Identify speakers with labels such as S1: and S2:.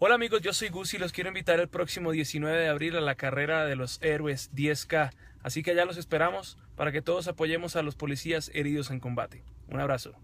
S1: Hola amigos, yo soy Gus y los quiero invitar el próximo 19 de abril a la carrera de los héroes 10K. Así que allá los esperamos para que todos apoyemos a los policías heridos en combate.
S2: Un abrazo.